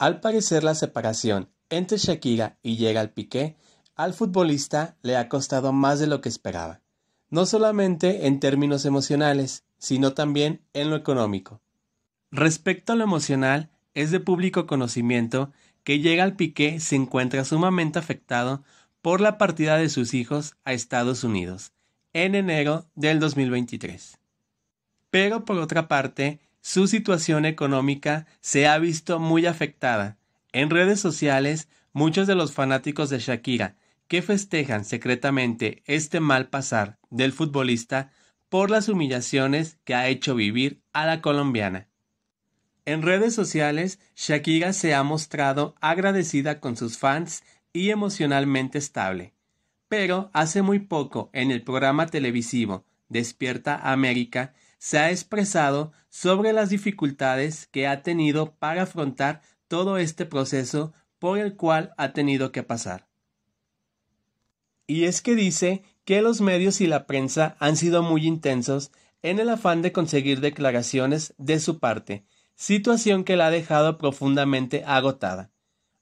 Al parecer la separación entre Shakira y al Piqué al futbolista le ha costado más de lo que esperaba, no solamente en términos emocionales, sino también en lo económico. Respecto a lo emocional, es de público conocimiento que al Piqué se encuentra sumamente afectado por la partida de sus hijos a Estados Unidos en enero del 2023. Pero por otra parte, su situación económica se ha visto muy afectada. En redes sociales, muchos de los fanáticos de Shakira, que festejan secretamente este mal pasar del futbolista por las humillaciones que ha hecho vivir a la colombiana. En redes sociales, Shakira se ha mostrado agradecida con sus fans y emocionalmente estable. Pero hace muy poco, en el programa televisivo Despierta América, se ha expresado sobre las dificultades que ha tenido para afrontar todo este proceso por el cual ha tenido que pasar. Y es que dice que los medios y la prensa han sido muy intensos en el afán de conseguir declaraciones de su parte, situación que la ha dejado profundamente agotada.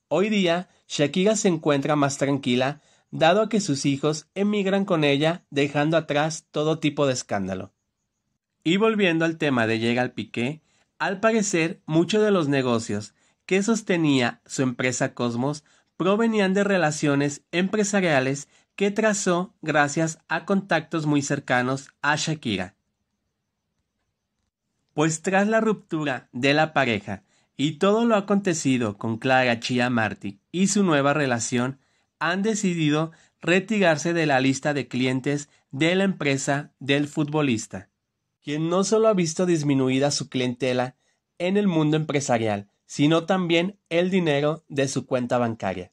Hoy día, Shakira se encuentra más tranquila, dado que sus hijos emigran con ella, dejando atrás todo tipo de escándalo. Y volviendo al tema de llega al Piqué, al parecer muchos de los negocios que sostenía su empresa Cosmos provenían de relaciones empresariales que trazó gracias a contactos muy cercanos a Shakira. Pues tras la ruptura de la pareja y todo lo acontecido con Clara Chia Marty y su nueva relación, han decidido retirarse de la lista de clientes de la empresa del futbolista quien no solo ha visto disminuida su clientela en el mundo empresarial, sino también el dinero de su cuenta bancaria.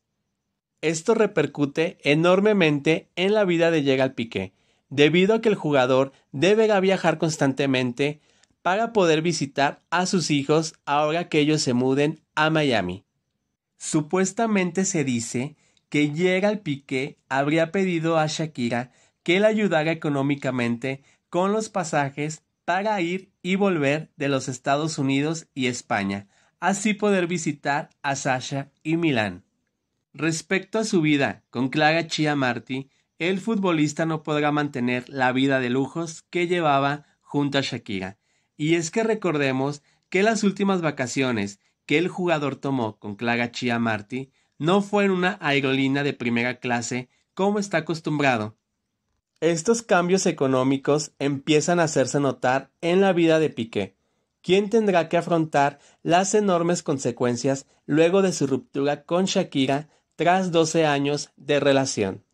Esto repercute enormemente en la vida de Gerald Piqué, debido a que el jugador deberá viajar constantemente para poder visitar a sus hijos ahora que ellos se muden a Miami. Supuestamente se dice que Gerald Piqué habría pedido a Shakira que le ayudara económicamente con los pasajes para ir y volver de los Estados Unidos y España, así poder visitar a Sasha y Milán. Respecto a su vida con Clara Marty, el futbolista no podrá mantener la vida de lujos que llevaba junto a Shakira. Y es que recordemos que las últimas vacaciones que el jugador tomó con Clara Marty no fue en una aerolínea de primera clase como está acostumbrado, estos cambios económicos empiezan a hacerse notar en la vida de Piqué, quien tendrá que afrontar las enormes consecuencias luego de su ruptura con Shakira tras 12 años de relación.